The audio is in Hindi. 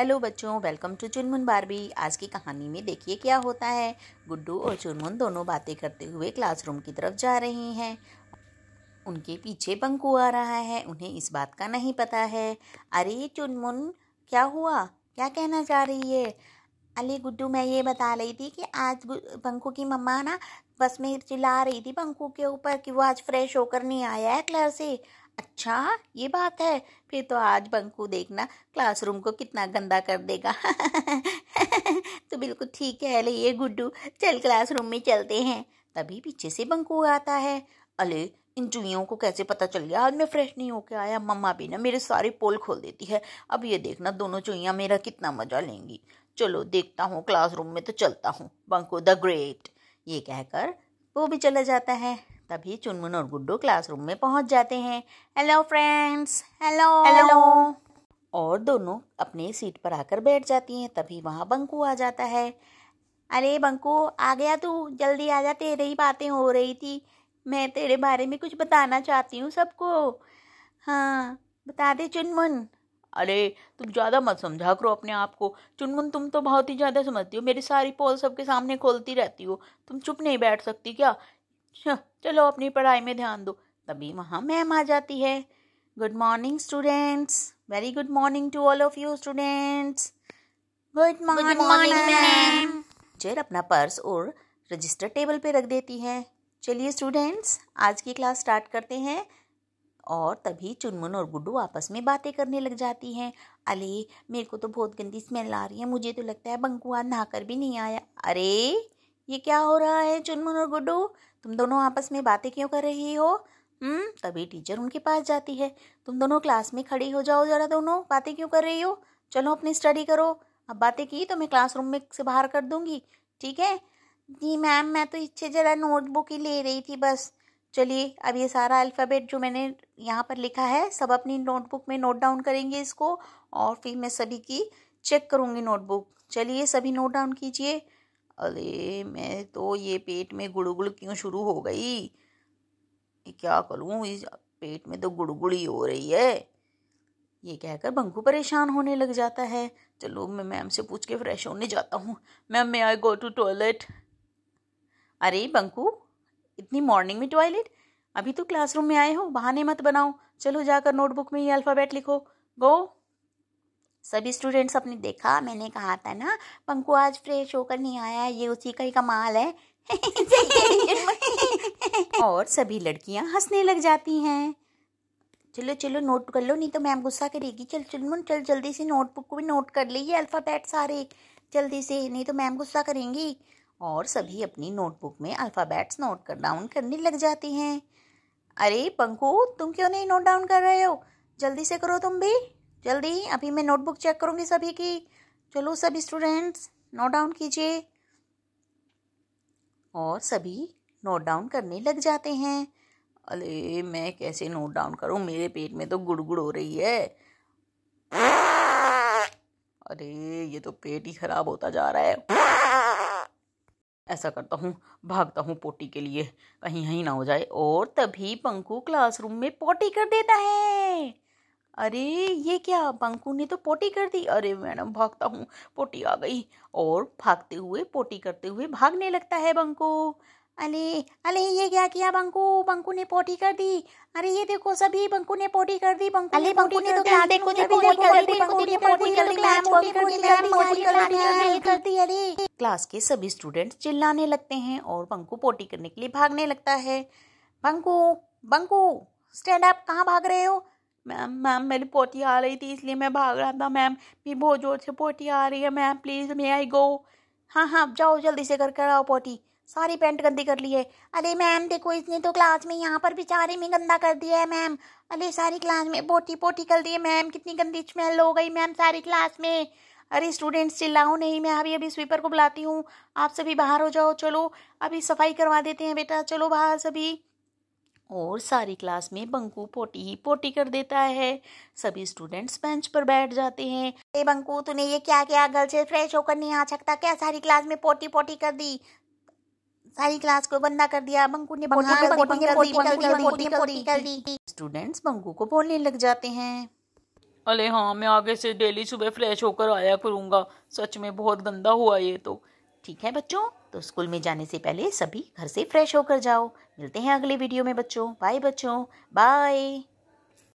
हेलो बच्चों वेलकम टू चुनमुन बारबी आज की कहानी में देखिए क्या होता है गुड्डू और चुनमुन दोनों बातें करते हुए क्लासरूम की तरफ जा रहे हैं उनके पीछे पंकु आ रहा है उन्हें इस बात का नहीं पता है अरे चुनमुन क्या हुआ क्या कहना चाह रही है अरे गुड्डू मैं ये बता रही थी कि आज पंकु की मम्मा ना बस में चिल्ला रही थी पंकु के ऊपर कि वो आज फ्रेश होकर नहीं आया है क्लर से अच्छा ये बात है फिर तो आज बंकू देखना क्लासरूम को कितना गंदा कर देगा तो बिल्कुल ठीक है ले ये गुड्डू चल क्लासरूम में चलते हैं तभी पीछे से बंकू आता है अले इन चुहियों को कैसे पता चल गया आज मैं फ्रेश नहीं होके आया मम्मा भी ना मेरे सारे पोल खोल देती है अब ये देखना दोनों चुहियाँ मेरा कितना मजा लेंगी चलो देखता हूँ क्लासरूम में तो चलता हूँ बंकू द ग्रेट ये कहकर वो भी चला जाता है तभी चुनमुन और गुड्डू क्लासरूम में पहुंच जाते हैं हेलो फ्रेंड्स हेलो हेलो और दोनों अपने सीट पर आकर बैठ जाती हैं तभी वहां बंकू आ जाता है अरे बंकू आ गया तू जल्दी आ जा तेरे ही बातें हो रही थी मैं तेरे बारे में कुछ बताना चाहती हूँ सबको हाँ बता दे चुनमुन अरे तुम ज़्यादा मत समझा करो अपने आप को चुनमुन तुम तो बहुत ही ज़्यादा समझती हो मेरी सारी पोल सबके सामने खोलती रहती हो तुम चुप नहीं बैठ सकती क्या अच्छा, चलो अपनी पढ़ाई में ध्यान दो तभी वहाँ मैम आ जाती है good morning students very good morning to all of you students good morning ma'am teacher अपना पर्स और रजिस्टर टेबल पे रख देती है चलिए स्टूडेंट्स आज की क्लास स्टार्ट करते हैं और तभी चुनमुन और गुड्डू आपस में बातें करने लग जाती हैं अरे मेरे को तो बहुत गंदी स्मेल आ रही है मुझे तो लगता है बंकुआ आज नहाकर भी नहीं आया अरे ये क्या हो रहा है चुनमुन और गुड्डू तुम दोनों आपस में बातें क्यों कर रही हो हम्म तभी टीचर उनके पास जाती है तुम दोनों क्लास में खड़ी हो जाओ जरा दोनों बातें क्यों कर रही हो चलो अपनी स्टडी करो अब बातें की तो मैं क्लासरूम में से बाहर कर दूंगी ठीक है जी मैम मैं तो इच्छे जरा नोटबुक ही ले रही थी बस चलिए अब ये सारा अल्फ़ाबेट जो मैंने यहाँ पर लिखा है सब अपनी नोटबुक में नोट डाउन करेंगे इसको और फिर मैं सभी की चेक करूँगी नोटबुक चलिए सभी नोट डाउन कीजिए अरे मैं तो ये पेट में गुड़गुड़ क्यों शुरू हो गई क्या करूँ इस पेट में तो ही हो रही है ये कहकर बंकू परेशान होने लग जाता है चलो मैं मैम से पूछ के फ्रेश होने जाता हूँ ma'am may I go to toilet अरे बंकू इतनी मॉर्निंग में टॉयलेट अभी तो क्लासरूम में आए हो बहाने मत बनाओ चलो जाकर नोटबुक में ये अल्फ़ाबेट लिखो गो सभी स्टूडेंट्स अपने देखा मैंने कहा था ना पंकु आज फ्रेश होकर नहीं आया ये उसी का ही कमाल है और सभी लड़कियां हंसने लग जाती हैं चलो चलो नोट कर लो नहीं तो मैम गुस्सा करेगी चल चल मुन चल जल्दी से नोटबुक को भी नोट कर लीजिए अल्फ़ाबेट सारे जल्दी से नहीं तो मैम गुस्सा करेंगी और सभी अपनी नोटबुक में अल्फ़ाबेट्स नोट कर डाउन करने लग जाती हैं अरे पंकु तुम क्यों नहीं नोट डाउन कर रहे हो जल्दी से करो तुम भी जल्दी अभी मैं नोटबुक चेक करूँगी सभी की चलो सब स्टूडेंट्स नोट डाउन कीजिए और सभी नोट डाउन करने लग जाते हैं अरे मैं कैसे नोट डाउन करूँ मेरे पेट में तो गुड़गुड़ हो रही है अरे ये तो पेट ही खराब होता जा रहा है ऐसा करता हूँ भागता हूँ पोटी के लिए कहीं यहीं ना हो जाए और तभी पंकु क्लासरूम में पोटी कर देता है अरे ये क्या पंकू ने तो पोटी कर दी अरे मैडम भागता हूँ पोटी आ गई और भागते हुए पोटी करते हुए भागने लगता है बंकू अरे अरे ये क्या किया बंकू बंकू ने पोटी कर दी अरे ये देखो सभी बंकू ने पोटी कर दी बंकू अरे बंकू ने तो क्या देखो देखो पोटी कर दी बंकू ने पोटी कर दी मैम पोटी कर दी मैम पोटी कर दी अरे क्लास के सभी स्टूडेंट्स चिल्लाने लगते हैं और बंकू पोटी करने के लिए भागने लगता है बंकू बंकू स्टैंड अप कहाँ भाग रहे हो मैम मैम मेरी पोटी आ रही थी इसलिए मैं भाग रहा था मैम मेरी बहुत ज़ोर से पोटी आ रही है मैम प्लीज़ मे आई गो हाँ हाँ जाओ जल्दी से कर कर आओ पोटी सारी पेंट गंदी कर ली है अरे मैम देखो इसने तो क्लास में यहाँ पर बेचारे में गंदा कर दिया है मैम अरे सारी क्लास में पोटी पोटी कर दी है मैम कितनी गंदी स्मेल हो गई मैम सारी क्लास में अरे स्टूडेंट्स चिल्लाओ नहीं मैं अभी अभी स्वीपर को बुलाती हूँ आप सभी बाहर हो जाओ चलो अभी सफाई करवा देते हैं बेटा चलो बाहर सभी और सारी क्लास में बंकू पोटी ही पोटी कर देता है सभी स्टूडेंट्स बेंच पर बैठ जाते हैं ए बंकू तूने ये क्या किया गल से फ्रेश होकर नहीं आ सकता क्या सारी क्लास में पोटी पोटी कर दी सारी क्लास को गंदा कर दिया बंकू ने स्टूडेंट्स बंकू को बोलने लग जाते हैं अरे हाँ मैं आगे से डेली सुबह फ्रेश होकर आया करूँगा सच में बहुत गंदा हुआ ये तो ठीक है बच्चों तो स्कूल में जाने से पहले सभी घर से फ्रेश होकर जाओ मिलते हैं अगले वीडियो में बच्चों बाय बच्चों बाय